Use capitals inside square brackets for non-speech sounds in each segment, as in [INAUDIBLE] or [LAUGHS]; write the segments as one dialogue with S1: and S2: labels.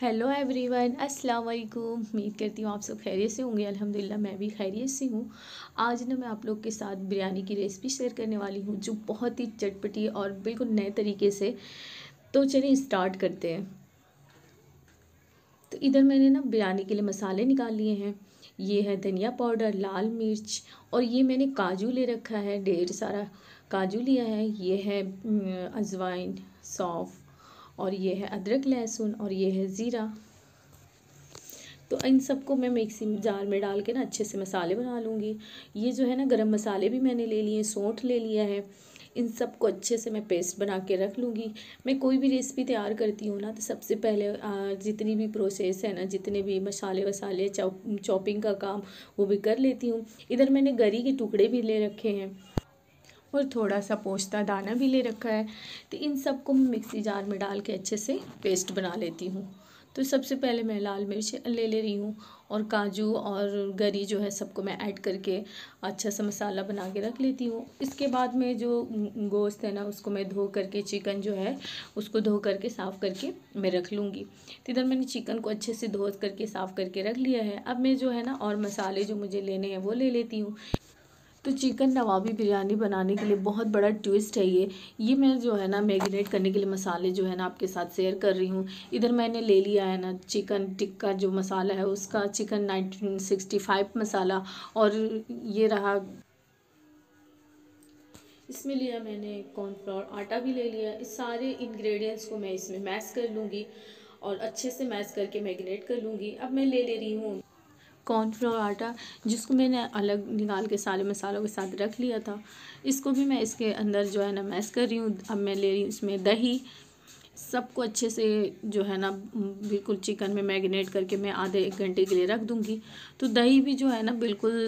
S1: hello everyone अस्सलाम वालेकुम उम्मीद करती हूँ आप सब खैरियत से होंगे अल्हम्दुलिल्लाह मैं भी खैरियत से हूँ आज ना मैं आप लोग के साथ बिरयानी की रेसिपी शेयर करने वाली हूँ जो बहुत ही चटपटी और बिल्कुल नए तरीके से तो चलिए स्टार्ट करते हैं तो इधर मैंने ना बिरयानी के लिए मसाले निकाल लिए हैं ये है धनिया पाउडर लाल मिर्च और ये मैंने काजू ले रखा है ढेर सारा काजू लिया है ये है अजवाइन सौंफ और ये है अदरक लहसुन और ये है ज़ीरा तो इन सबको मैं मिक्सी जार में डाल के ना अच्छे से मसाले बना लूँगी ये जो है ना गरम मसाले भी मैंने ले लिए सौंठ ले लिया है इन सब को अच्छे से मैं पेस्ट बना के रख लूँगी मैं कोई भी रेसिपी तैयार करती हूँ ना तो सबसे पहले जितनी भी प्रोसेस है ना जितने भी मसाले वसाले चॉपिंग का काम वो भी कर लेती हूँ इधर मैंने गरी के टुकड़े भी ले रखे हैं और थोड़ा सा पोस्ता दाना भी ले रखा है तो इन सबको मैं मिक्सी जार में डाल के अच्छे से पेस्ट बना लेती हूँ तो सबसे पहले मैं लाल मिर्च ले ले रही हूँ और काजू और गरी जो है सबको मैं ऐड करके अच्छा सा मसाला बना के रख लेती हूँ इसके बाद में जो गोश्त है ना उसको मैं धो करके चिकन जो है उसको धो करके साफ़ करके मैं रख लूँगी तो इधर मैंने चिकन को अच्छे से धो करके साफ़ करके रख लिया है अब मैं जो है ना और मसाले जो मुझे लेने हैं वो ले लेती हूँ तो चिकन नवाबी बिरयानी बनाने के लिए बहुत बड़ा ट्विस्ट है ये ये मैं जो है ना मैगिनेट करने के लिए मसाले जो है ना आपके साथ शेयर कर रही हूँ इधर मैंने ले लिया है ना चिकन टिक्का जो मसाला है उसका chicken nineteen sixty five masala और ये रहा इसमें लिया मैंने कॉर्नफ्लोर आटा भी ले लिया इस सारे इंग्रेडिएंट्स को मैं इसमें मैश कर लूँगी और अच्छे से मैश करके मैगिनेट कर लूँगी अब मैं ले ले रही हूँ कॉर्नफ्लोर आटा जिसको मैंने अलग निकाल के सारे मसालों के साथ रख लिया था इसको भी मैं इसके अंदर जो है ना मैस कर रही हूँ अब मैं ले रही हूँ इसमें दही सबको अच्छे से जो है ना बिल्कुल चिकन में मैगिनेट करके मैं आधे एक घंटे के लिए रख दूँगी तो दही भी जो है ना बिल्कुल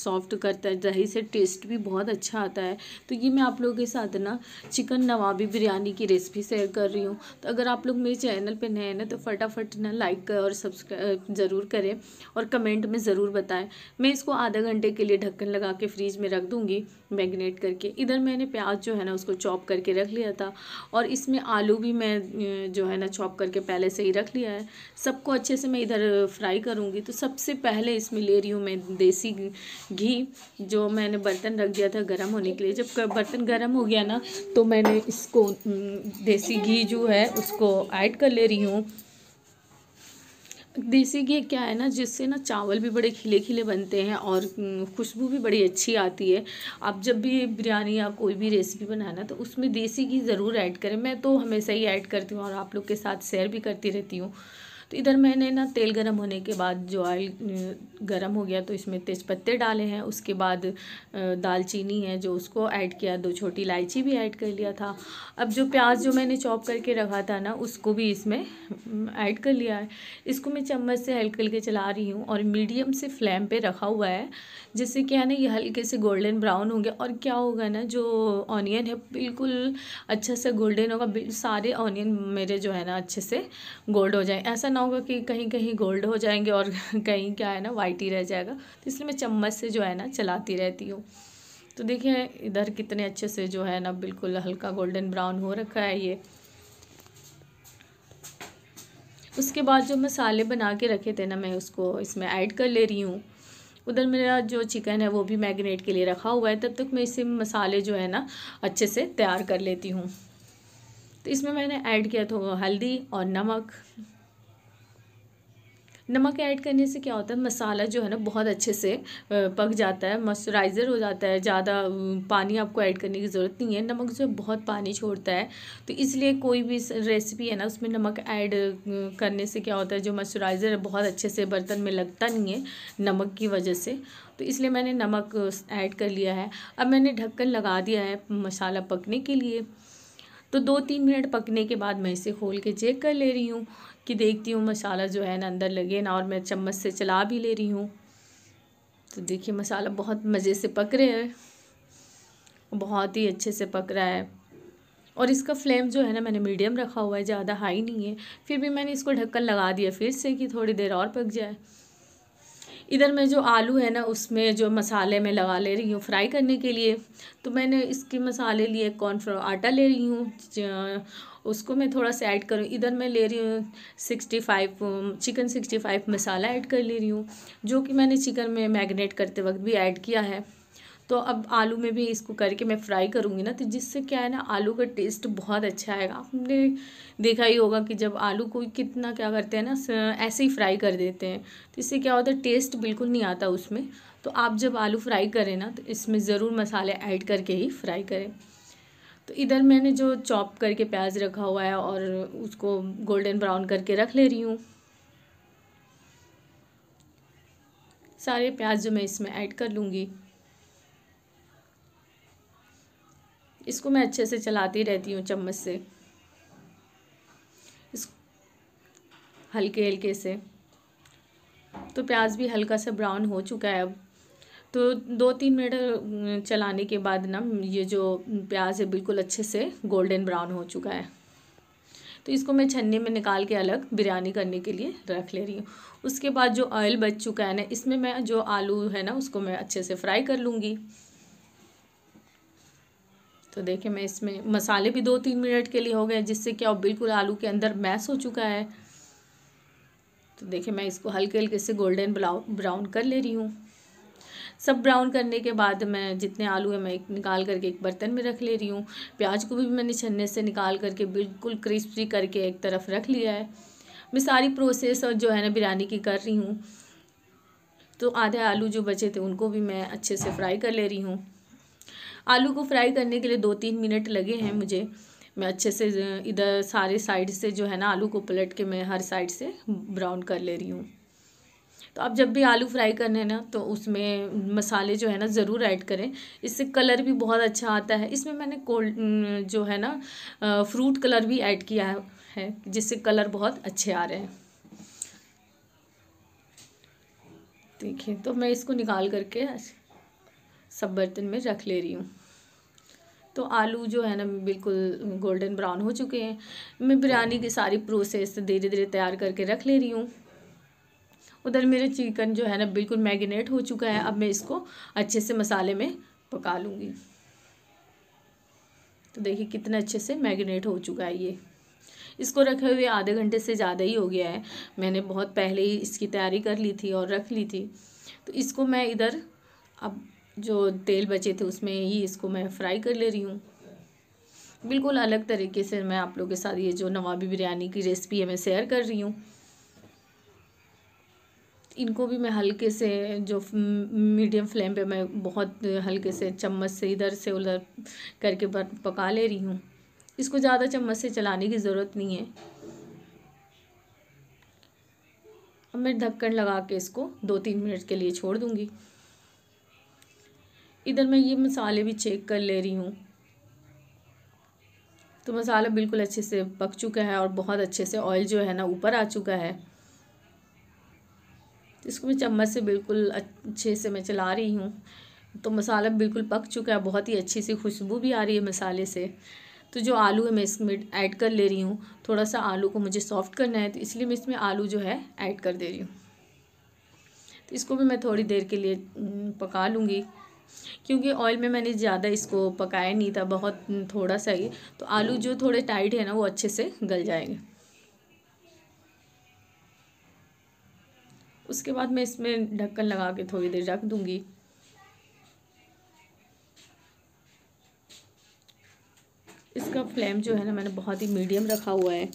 S1: सॉफ्ट करता है दही से टेस्ट भी बहुत अच्छा आता है तो ये मैं आप लोगों के साथ ना चिकन नवाबी बिरयानी की रेसिपी शेयर कर रही हूँ तो अगर आप लोग मेरे चैनल पर नए हैं ना तो फटाफट ना लाइक और सब्सक्राइब ज़रूर करें और कमेंट में ज़रूर बताएँ मैं इसको आधे घंटे के लिए ढक्कन लगा के फ्रीज में रख दूँगी मैगिनेट करके इधर मैंने प्याज जो है ना उसको चॉप करके रख लिया था और इसमें आलू आलू भी मैं जो है ना चॉप करके पहले से ही रख लिया है सबको अच्छे से मैं इधर फ्राई करूँगी तो सबसे पहले इसमें ले रही हूँ मैं देसी घी जो मैंने बर्तन रख दिया था गर्म होने के लिए जब बर्तन गर्म हो गया ना तो मैंने इसको देसी घी जो है उसको ऐड कर ले रही हूँ देसी घी क्या है ना जिससे ना चावल भी बड़े खिले खिले बनते हैं और खुशबू भी बड़ी अच्छी आती है आप जब भी बिरयानी या कोई भी रेसिपी बनाना तो उसमें देसी घी ज़रूर ऐड करें मैं तो हमेशा ही ऐड करती हूँ और आप लोग के साथ शेयर भी करती रहती हूँ तो इधर मैंने ना तेल गर्म होने के बाद जो ऑयल गर्म हो गया तो इसमें तेज़पत्ते डाले हैं उसके बाद दालचीनी है जो उसको ऐड किया दो छोटी इलायची भी ऐड कर लिया था अब जो प्याज जो मैंने चॉप करके रखा था ना उसको भी इसमें ऐड कर लिया है इसको मैं चम्मच से हल्के हल्के चला रही हूँ और मीडियम से फ्लेम पर रखा हुआ है जिससे क्या है ना ये हल्के से गोल्डन ब्राउन होंगे और क्या होगा ना जो ऑनियन है बिल्कुल अच्छे से गोल्डन होगा सारे ऑनियन मेरे जो है ना अच्छे से गोल्ड हो जाए ऐसा ना ना होगा कि कहीं कहीं गोल्ड हो जाएंगे और [LAUGHS] कहीं क्या है ना वाइट ही रह जाएगा तो इसलिए मैं चम्मच से जो है ना चलाती रहती हूँ तो देखिए इधर कितने अच्छे से जो है ना बिल्कुल हल्का गोल्डन ब्राउन हो रखा है ये उसके बाद जो मसाले बना के रखे थे ना मैं उसको इसमें ऐड कर ले रही हूँ उधर मेरा जो चिकन है वो भी मैगनेट के लिए रखा हुआ है तब तक मैं इसे मसाले जो है ना अच्छे से तैयार कर लेती हूँ तो इसमें मैंने ऐड किया था हल्दी और नमक नमक ऐड करने से क्या होता है मसाला जो है ना बहुत अच्छे से पक जाता है मॉइस्चराइज़र हो जाता है ज़्यादा पानी आपको ऐड करने की ज़रूरत नहीं है नमक जो है बहुत पानी छोड़ता है तो इसलिए कोई भी रेसिपी है ना उसमें नमक ऐड करने से क्या होता है जो मॉइस्चराइज़र है बहुत अच्छे से बर्तन में लगता नहीं है नमक की वजह से तो इसलिए मैंने नमक ऐड कर लिया है अब मैंने ढक्कन लगा दिया है मसाला पकने के लिए तो दो तीन मिनट पकने के बाद मैं इसे खोल के चेक कर ले रही हूँ कि देखती हूँ मसाला जो है ना अंदर लगे ना और मैं चम्मच से चला भी ले रही हूँ तो देखिए मसाला बहुत मज़े से पक रहे हैं बहुत ही अच्छे से पक रहा है और इसका फ्लेम जो है ना मैंने मीडियम रखा हुआ है ज़्यादा हाई नहीं है फिर भी मैंने इसको ढक्कन लगा दिया फिर से कि थोड़ी देर और पक जाए इधर मैं जो आलू है ना उसमें जो मसाले में लगा ले रही हूँ फ्राई करने के लिए तो मैंने इसके मसाले लिए कॉर्नफ्लोर आटा ले रही हूँ उसको मैं थोड़ा सा ऐड करूँ इधर मैं ले रही हूँ sixty five chicken sixty five masala add कर ले रही हूँ जो कि मैंने चिकन में मैगनेट करते वक्त भी ऐड किया है तो अब आलू में भी इसको करके मैं फ्राई करूँगी ना तो जिससे क्या है ना आलू का टेस्ट बहुत अच्छा आएगा आपने देखा ही होगा कि जब आलू को कितना क्या करते हैं ना ऐसे ही फ्राई कर देते हैं तो इससे क्या होता है टेस्ट बिल्कुल नहीं आता उसमें तो आप जब आलू फ्राई करें ना तो इसमें ज़रूर मसाले ऐड करके ही फ्राई करें तो इधर मैंने जो चॉप करके प्याज रखा हुआ है और उसको गोल्डन ब्राउन करके रख ले रही हूँ सारे प्याज जो मैं इसमें ऐड कर लूँगी इसको मैं अच्छे से चलाती रहती हूँ चम्मच से इस हल्के हल्के से तो प्याज भी हल्का सा ब्राउन हो चुका है अब तो दो तीन मिनट चलाने के बाद ना ये जो प्याज है बिल्कुल अच्छे से गोल्डन ब्राउन हो चुका है तो इसको मैं छन्ने में निकाल के अलग बिरयानी करने के लिए रख ले रही हूँ उसके बाद जो ऑयल बच चुका है ना इसमें मैं जो आलू है ना उसको मैं अच्छे से फ्राई कर लूँगी तो देखिए मैं इसमें मसाले भी दो तीन मिनट के लिए हो गए जिससे क्या बिल्कुल आलू के अंदर मैस हो चुका है तो देखिए मैं इसको हल्के हल्के से गोल्डन ब्राउन कर ले रही हूँ सब ब्राउन करने के बाद मैं जितने आलू है मैं एक निकाल करके एक बर्तन में रख ले रही हूँ प्याज को भी मैंने छन्ने से निकाल करके बिल्कुल क्रिस्पी करके एक तरफ रख लिया है मैं सारी प्रोसेस और जो है ना बिरयानी की कर रही हूँ तो आधे आलू जो बचे थे उनको भी मैं अच्छे से फ्राई कर ले रही हूँ आलू को फ्राई करने के लिए दो तीन मिनट लगे हैं मुझे मैं अच्छे से इधर सारे साइड से जो है ना आलू को पलट के मैं हर साइड से ब्राउन कर ले रही हूँ तो आप जब भी आलू फ्राई करने ना तो उसमें मसाले जो है ना ज़रूर ऐड करें इससे कलर भी बहुत अच्छा आता है इसमें मैंने कोल्ड जो है ना फ्रूट कलर भी ऐड किया है जिससे कलर बहुत अच्छे आ रहे हैं देखिए तो मैं इसको निकाल करके सब बर्तन में रख ले रही हूँ तो आलू जो है ना बिल्कुल गोल्डन ब्राउन हो चुके हैं मैं बिरयानी की सारी प्रोसेस धीरे धीरे तैयार करके रख ले रही हूँ उधर मेरे चिकन जो है ना बिल्कुल मैगिनेट हो चुका है अब मैं इसको अच्छे से मसाले में पका लूँगी तो देखिए कितने अच्छे से मैगिनेट हो चुका है ये इसको रखे हुए आधे घंटे से ज़्यादा ही हो गया है मैंने बहुत पहले ही इसकी तैयारी कर ली थी और रख ली थी तो इसको मैं इधर अब जो तेल बचे थे उसमें ही इसको मैं फ्राई कर ले रही हूँ बिल्कुल अलग तरीके से मैं आप लोगों के साथ ये जो नवाबी बिरयानी की रेसिपी है मैं शेयर कर रही हूँ इनको भी मैं हल्के से जो मीडियम फ्लेम पे मैं बहुत हल्के से चम्मच से इधर से उधर करके पका ले रही हूँ इसको ज़्यादा चम्मच से चलाने की ज़रूरत नहीं है अब मैं ढक्कन लगा के इसको दो तीन मिनट के लिए छोड़ दूँगी इधर मैं ये मसाले भी चेक कर ले रही हूँ तो मसाला बिल्कुल अच्छे से पक चुका है और बहुत अच्छे से ऑयल जो है ना ऊपर आ चुका है इसको मैं चम्मच से बिल्कुल अच्छे से मैं चला रही हूँ तो मसाला बिल्कुल पक चुका है बहुत ही अच्छी सी खुशबू भी आ रही है मसाले से तो जो आलू है मैं इसमें ऐड कर ले रही हूँ थोड़ा सा आलू को मुझे सॉफ्ट करना है तो इसलिए मैं इसमें आलू जो है ऐड कर दे रही हूँ तो इसको भी मैं थोड़ी देर के लिए पका लूँगी क्योंकि ऑयल में मैंने ज़्यादा इसको पकाया नहीं था बहुत थोड़ा सा ही तो आलू जो थोड़े टाइट है ना वो अच्छे से गल जाएंगे उसके बाद मैं इसमें ढक्कन लगा के थोड़ी देर रख दूंगी इसका फ्लेम जो है ना मैंने बहुत ही मीडियम रखा हुआ है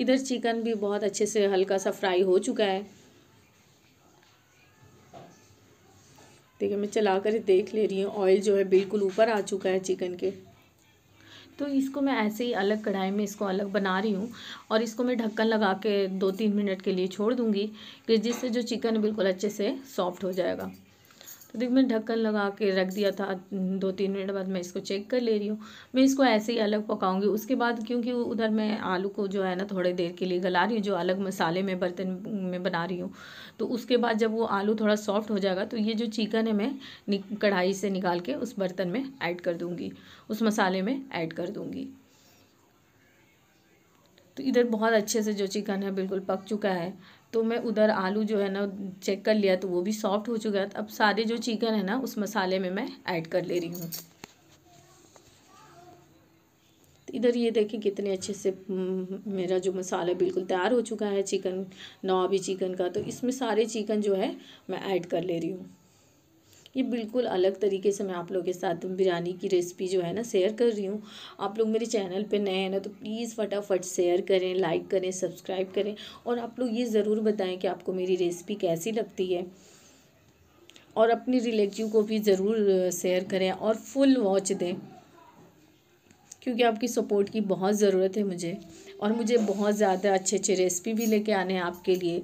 S1: इधर चिकन भी बहुत अच्छे से हल्का सा फ्राई हो चुका है देखिए मैं चला कर देख ले रही हूँ ऑयल जो है बिल्कुल ऊपर आ चुका है चिकन के तो इसको मैं ऐसे ही अलग कढ़ाई में इसको अलग बना रही हूँ और इसको मैं ढक्कन लगा के दो तीन मिनट के लिए छोड़ दूँगी कि जिससे जो चिकन बिल्कुल अच्छे से सॉफ्ट हो जाएगा तो देखिए मैंने ढक्कन लगा के रख दिया था दो तीन मिनट बाद मैं इसको चेक कर ले रही हूँ मैं इसको ऐसे ही अलग पकाऊंगी उसके बाद क्योंकि उधर मैं आलू को जो है ना थोड़ी देर के लिए गला रही हूँ जो अलग मसाले में बर्तन में बना रही हूँ तो उसके बाद जब वो आलू थोड़ा सॉफ्ट हो जाएगा तो ये जो चिकन है मैं कढ़ाई से निकाल के उस बर्तन में ऐड कर दूँगी उस मसाले में ऐड कर दूँगी तो इधर बहुत अच्छे से जो चिकन है बिल्कुल पक चुका है तो मैं उधर आलू जो है ना चेक कर लिया तो वो भी सॉफ्ट हो चुका है तो अब सारे जो चिकन है ना उस मसाले में मैं ऐड कर ले रही हूँ तो इधर ये देखें कितने अच्छे से हम्म, मेरा जो मसाला बिल्कुल तैयार हो चुका है चिकन नवाबी चिकन का तो इसमें सारे चिकन जो है मैं ऐड कर ले रही हूँ ये बिल्कुल अलग तरीके से मैं आप लोगों के साथ बिरयानी की रेसिपी जो है ना शेयर कर रही हूँ आप लोग मेरे चैनल पे नए हैं ना तो प्लीज़ फटाफट शेयर करें लाइक करें सब्सक्राइब करें और आप लोग ये ज़रूर बताएं कि आपको मेरी रेसिपी कैसी लगती है और अपनी रिलेटिव को भी ज़रूर शेयर करें और फुल वॉच दें क्योंकि आपकी सपोर्ट की बहुत ज़रूरत है मुझे और मुझे बहुत ज़्यादा अच्छे अच्छे रेसिपी भी लेके आने हैं आपके लिए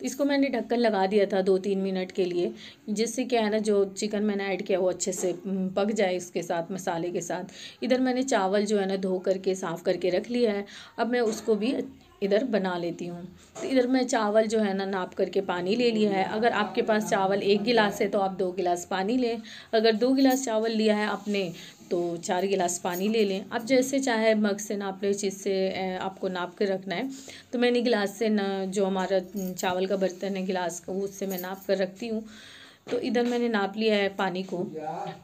S1: तो इसको मैंने ढक्कन लगा दिया था दो तीन मिनट के लिए जिससे क्या है ना जो चिकन मैंने ऐड किया वो अच्छे से पक जाए उसके साथ मसाले के साथ इधर मैंने चावल जो है ना धो करके साफ़ करके रख लिया है अब मैं उसको भी इधर बना लेती हूँ तो इधर मैं चावल जो है ना नाप करके पानी ले लिया है अगर आपके पास चावल एक गिलास है तो आप दो गिलास पानी लें अगर दो गिलास चावल लिया है आपने तो चार गिलास पानी ले लें आप जैसे चाहे मग से नाप लें चीज़ से आपको नाप कर रखना है तो मैंने गिलास से ना जो हमारा चावल का बर्तन है गिलास का वो उससे मैं नाप कर रखती हूँ तो इधर मैंने नाप लिया है पानी को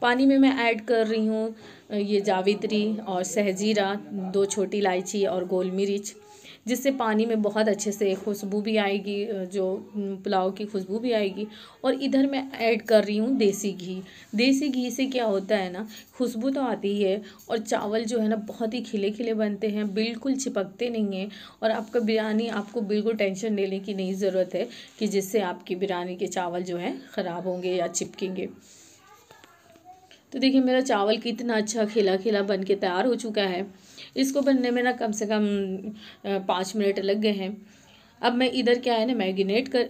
S1: पानी में मैं ऐड कर रही हूँ ये जावित्री और सहजीरा दो छोटी इलायची और गोल मिर्च जिससे पानी में बहुत अच्छे से खुशबू भी आएगी जो पुलाव की खुशबू भी आएगी और इधर मैं ऐड कर रही हूँ देसी घी देसी घी से क्या होता है ना खुशबू तो आती ही है और चावल जो है ना बहुत ही खिले खिले बनते हैं बिल्कुल चिपकते नहीं हैं और आपका बिरयानी आपको बिल्कुल टेंशन लेने की नहीं ज़रूरत है कि जिससे आपकी बिरयानी के चावल जो हैं ख़राब होंगे या चिपकेंगे तो देखिए मेरा चावल कितना अच्छा खिला खिला बन के तैयार हो चुका है इसको बनने में ना कम से कम पाँच मिनट लग गए हैं अब मैं इधर क्या है ना मैगिनेट कर,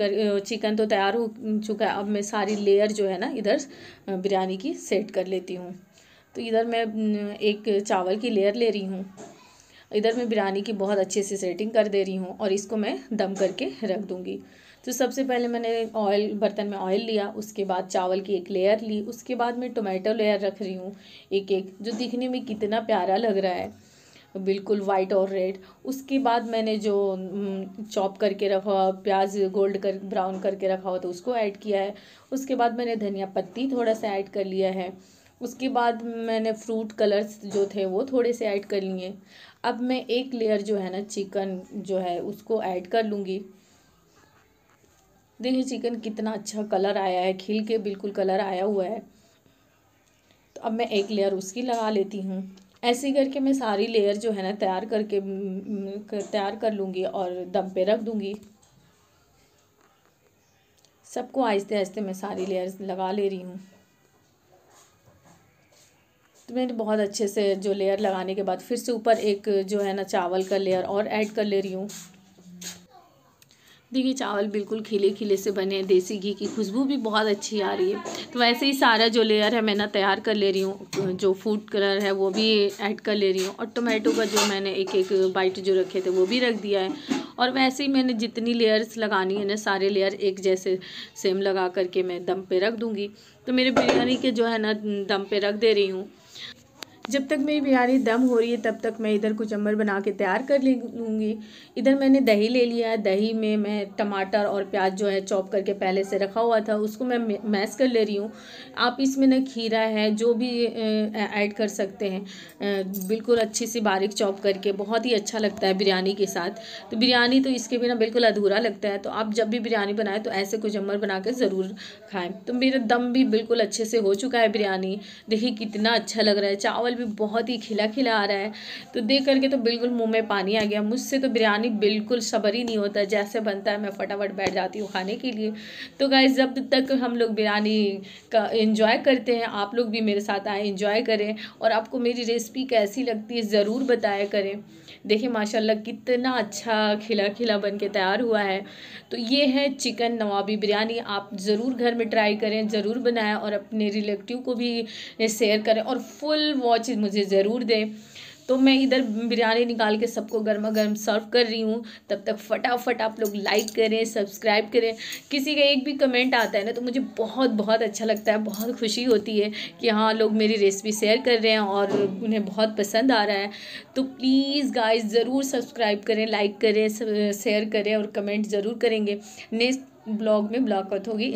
S1: कर चिकन तो तैयार हो चुका है अब मैं सारी लेयर जो है ना इधर बिरयानी की सेट कर लेती हूँ तो इधर मैं एक चावल की लेयर ले रही हूँ इधर मैं बिरयानी की बहुत अच्छे से सेटिंग कर दे रही हूँ और इसको मैं दम करके रख दूँगी तो सबसे पहले मैंने ऑयल बर्तन में ऑयल लिया उसके बाद चावल की एक लेयर ली उसके बाद मैं टोमेटो लेयर रख रही हूँ एक एक जो दिखने में कितना प्यारा लग रहा है बिल्कुल वाइट और रेड उसके बाद मैंने जो चॉप करके रखा हुआ प्याज गोल्ड कर ब्राउन करके रखा हुआ तो उसको ऐड किया है उसके बाद मैंने धनिया पत्ती थोड़ा सा ऐड कर लिया है उसके बाद मैंने फ्रूट कलर्स जो थे वो थोड़े से ऐड कर लिए अब मैं एक लेयर जो है ना चिकन जो है उसको ऐड कर लूँगी देखिए चिकन कितना अच्छा कलर आया है खिल के बिल्कुल कलर आया हुआ है तो अब मैं एक लेयर उसकी लगा लेती हूँ ऐसे करके मैं सारी लेयर जो है ना तैयार करके तैयार कर लूँगी और दम पे रख दूँगी सबको आहिस्ते आहिस्ते मैं सारी लेयर्स लगा ले रही हूँ तो मैंने बहुत अच्छे से जो लेयर लगाने के बाद फिर से ऊपर एक जो है ना चावल का लेयर और ऐड कर ले रही हूँ देखिए चावल बिल्कुल खिले खिले से बने देसी घी की खुशबू भी बहुत अच्छी आ रही है तो वैसे ही सारा जो लेयर है मैं ना तैयार कर ले रही हूँ जो फूड कलर है वो भी ऐड कर ले रही हूँ और टोमेटो का जो मैंने एक एक बाइट जो रखे थे वो भी रख दिया है और वैसे ही मैंने जितनी लेयर्स लगानी है ना सारे लेयर एक जैसे सेम लगा करके मैं दम पे रख दूँगी तो मेरे बिरयानी के जो है ना दम पे रख दे रही हूँ जब तक मेरी बिरयानी दम हो रही है तब तक मैं इधर कुछ अम्बर बना के तैयार कर ले लूँगी इधर मैंने दही ले लिया है दही में मैं टमाटर और प्याज जो है चॉप करके पहले से रखा हुआ था उसको मैं मैस कर ले रही हूँ आप इसमें ना खीरा है जो भी ऐड कर सकते हैं बिल्कुल अच्छी सी बारीक चॉप करके बहुत ही अच्छा लगता है बिरयानी के साथ तो बिरयानी तो इसके बिना बिल्कुल अधूरा लगता है तो आप जब भी बिरयानी बनाएं तो ऐसे कुछ अम्बर बना के ज़रूर खाएँ तो मेरा दम भी बिल्कुल अच्छे से हो चुका है बिरयानी देखिए कितना अच्छा लग रहा है चावल भी बहुत ही खिला खिला आ रहा है तो देख करके तो बिल्कुल मुँह में पानी आ गया मुझसे तो बिरयानी बिल्कुल सबर ही नहीं होता जैसे बनता है मैं फटाफट बैठ जाती हूँ खाने के लिए तो गाय जब तक हम लोग बिरयानी का इन्जॉय करते हैं आप लोग भी मेरे साथ आए इन्जॉय करें और आपको मेरी रेसिपी कैसी लगती है ज़रूर बताया करें देखिए माशाल्लाह कितना अच्छा खिला खिला बन के तैयार हुआ है तो ये है चिकन नवाबी बिरयानी आप ज़रूर घर में ट्राई करें ज़रूर बनाएं और अपने रिलेटिव को भी शेयर करें और फुल वॉच चीज़ मुझे ज़रूर दें तो मैं इधर बिरयानी निकाल के सबको गर्मा गर्म सर्व कर रही हूँ तब तक फटाफट आप लोग लाइक करें सब्सक्राइब करें किसी का एक भी कमेंट आता है ना तो मुझे बहुत बहुत अच्छा लगता है बहुत खुशी होती है कि हाँ लोग मेरी रेसिपी शेयर कर रहे हैं और उन्हें बहुत पसंद आ रहा है तो प्लीज़ गाइस ज़रूर सब्सक्राइब करें लाइक करें शेयर करें और कमेंट ज़रूर करेंगे नेक्स्ट ब्लॉग में ब्लॉग होगी